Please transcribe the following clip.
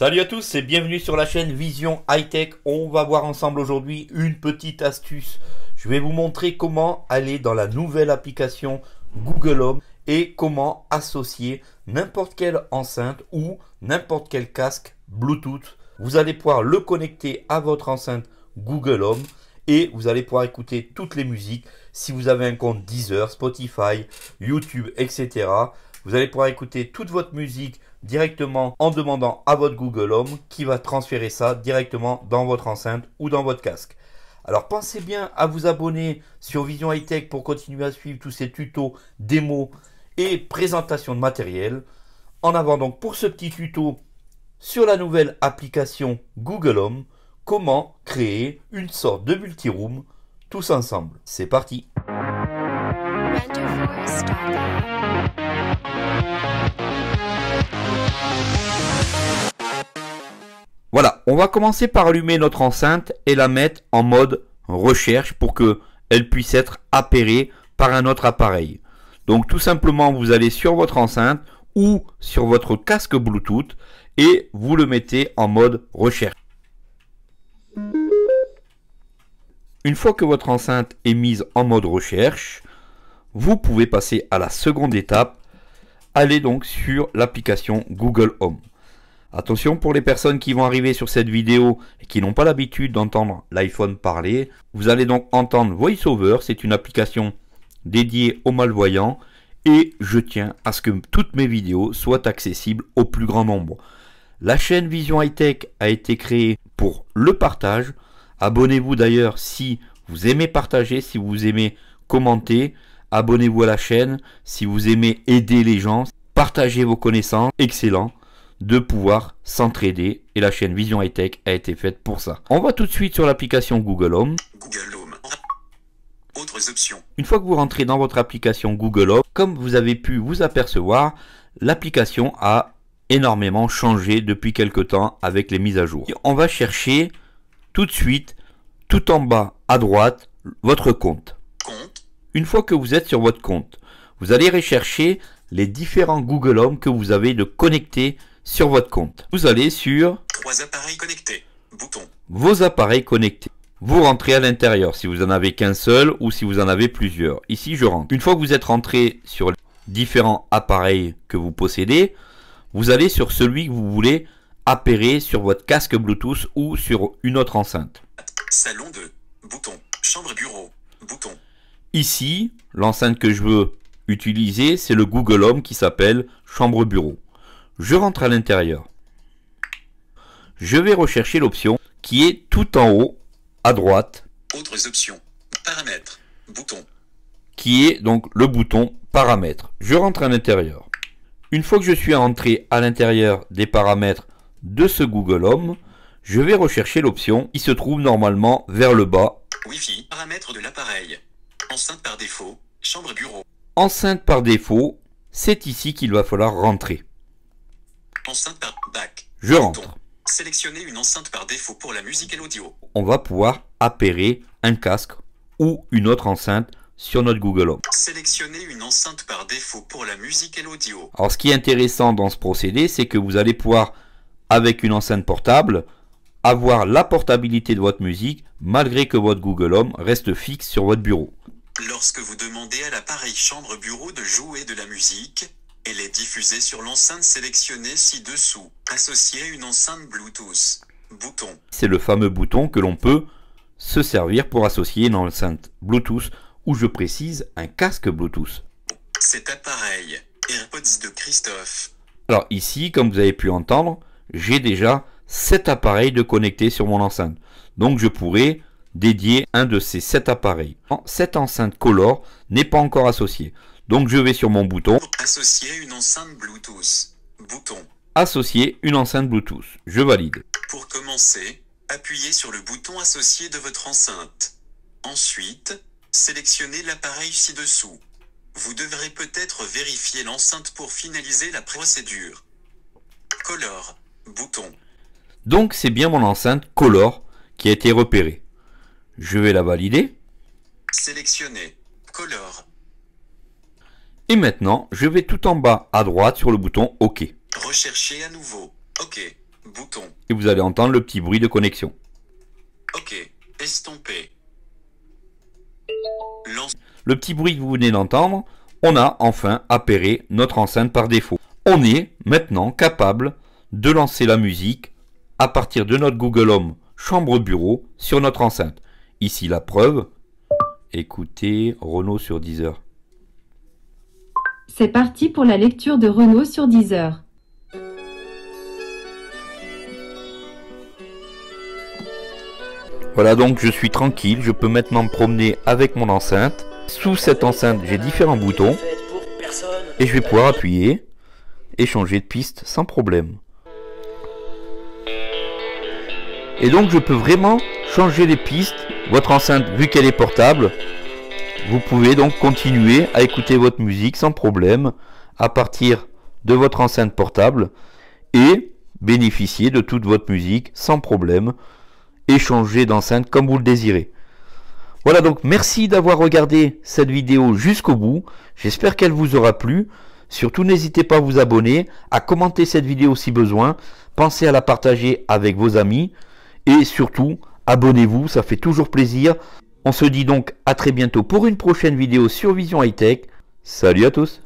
Salut à tous et bienvenue sur la chaîne Vision High Tech. On va voir ensemble aujourd'hui une petite astuce. Je vais vous montrer comment aller dans la nouvelle application Google Home et comment associer n'importe quelle enceinte ou n'importe quel casque Bluetooth. Vous allez pouvoir le connecter à votre enceinte Google Home et vous allez pouvoir écouter toutes les musiques si vous avez un compte Deezer, Spotify, YouTube, etc. Vous allez pouvoir écouter toute votre musique directement en demandant à votre Google Home qui va transférer ça directement dans votre enceinte ou dans votre casque. Alors pensez bien à vous abonner sur Vision High Tech pour continuer à suivre tous ces tutos, démos et présentations de matériel. En avant donc pour ce petit tuto sur la nouvelle application Google Home, comment créer une sorte de multi-room tous ensemble. C'est parti. Voilà, on va commencer par allumer notre enceinte et la mettre en mode recherche pour que elle puisse être appairée par un autre appareil. Donc tout simplement, vous allez sur votre enceinte ou sur votre casque Bluetooth et vous le mettez en mode recherche. Une fois que votre enceinte est mise en mode recherche, vous pouvez passer à la seconde étape allez donc sur l'application Google Home. Attention pour les personnes qui vont arriver sur cette vidéo et qui n'ont pas l'habitude d'entendre l'iPhone parler, vous allez donc entendre VoiceOver, c'est une application dédiée aux malvoyants et je tiens à ce que toutes mes vidéos soient accessibles au plus grand nombre. La chaîne Vision High Tech a été créée pour le partage. Abonnez-vous d'ailleurs si vous aimez partager, si vous aimez commenter. Abonnez-vous à la chaîne si vous aimez aider les gens, partagez vos connaissances, excellent de pouvoir s'entraider et la chaîne Vision High Tech a été faite pour ça. On va tout de suite sur l'application Google Home. Google Home. Autres options. Une fois que vous rentrez dans votre application Google Home, comme vous avez pu vous apercevoir, l'application a énormément changé depuis quelques temps avec les mises à jour. on va chercher tout de suite, tout en bas à droite, votre compte. Une fois que vous êtes sur votre compte, vous allez rechercher les différents Google Home que vous avez de connectés sur votre compte. Vous allez sur appareils connectés. Bouton. Vos appareils connectés. Vous rentrez à l'intérieur si vous en avez qu'un seul ou si vous en avez plusieurs. Ici, je rentre. Une fois que vous êtes rentré sur les différents appareils que vous possédez, vous allez sur celui que vous voulez appairer sur votre casque Bluetooth ou sur une autre enceinte. Salon 2. Bouton. Chambre bureau. Bouton. Ici, l'enceinte que je veux utiliser, c'est le Google Home qui s'appelle chambre bureau. Je rentre à l'intérieur. Je vais rechercher l'option qui est tout en haut, à droite. Autres options. Paramètres. Bouton. Qui est donc le bouton paramètres. Je rentre à l'intérieur. Une fois que je suis entré à l'intérieur des paramètres de ce Google Home, je vais rechercher l'option qui se trouve normalement vers le bas. wi Paramètres de l'appareil. Enceinte par défaut, chambre bureau. Enceinte par défaut, c'est ici qu'il va falloir rentrer. Enceinte par bac. Je rentre. Sélectionnez une enceinte par défaut pour la musique et l'audio. On va pouvoir appairer un casque ou une autre enceinte sur notre Google Home. Sélectionnez une enceinte par défaut pour la musique et l'audio. Alors ce qui est intéressant dans ce procédé, c'est que vous allez pouvoir, avec une enceinte portable, avoir la portabilité de votre musique malgré que votre Google Home reste fixe sur votre bureau. Lorsque vous demandez à l'appareil chambre bureau de jouer de la musique, elle est diffusée sur l'enceinte sélectionnée ci-dessous, Associer une enceinte Bluetooth. Bouton. C'est le fameux bouton que l'on peut se servir pour associer une enceinte Bluetooth ou je précise un casque Bluetooth. Cet appareil, AirPods de Christophe. Alors ici, comme vous avez pu entendre, j'ai déjà cet appareil de connecté sur mon enceinte. Donc je pourrais dédié un de ces sept appareils. Cette enceinte Color n'est pas encore associée. Donc je vais sur mon bouton. Associer une enceinte Bluetooth. Bouton. Associer une enceinte Bluetooth. Je valide. Pour commencer, appuyez sur le bouton associé de votre enceinte. Ensuite, sélectionnez l'appareil ci-dessous. Vous devrez peut-être vérifier l'enceinte pour finaliser la procédure. Color. Bouton. Donc c'est bien mon enceinte Color qui a été repérée. Je vais la valider. Sélectionner. Color. Et maintenant, je vais tout en bas à droite sur le bouton OK. Rechercher à nouveau. OK. Bouton. Et vous allez entendre le petit bruit de connexion. OK. Estompé. Le petit bruit que vous venez d'entendre, on a enfin appairé notre enceinte par défaut. On est maintenant capable de lancer la musique à partir de notre Google Home chambre bureau sur notre enceinte. Ici la preuve. Écoutez Renault sur Deezer C'est parti pour la lecture de Renault sur Deezer Voilà donc je suis tranquille, je peux maintenant me promener avec mon enceinte. Sous cette enceinte j'ai différents boutons et je vais pouvoir appuyer et changer de piste sans problème. Et donc je peux vraiment changer les pistes votre enceinte, vu qu'elle est portable, vous pouvez donc continuer à écouter votre musique sans problème à partir de votre enceinte portable et bénéficier de toute votre musique sans problème et changer d'enceinte comme vous le désirez. Voilà donc merci d'avoir regardé cette vidéo jusqu'au bout. J'espère qu'elle vous aura plu. Surtout n'hésitez pas à vous abonner, à commenter cette vidéo si besoin, pensez à la partager avec vos amis et surtout Abonnez-vous, ça fait toujours plaisir. On se dit donc à très bientôt pour une prochaine vidéo sur Vision High Tech. Salut à tous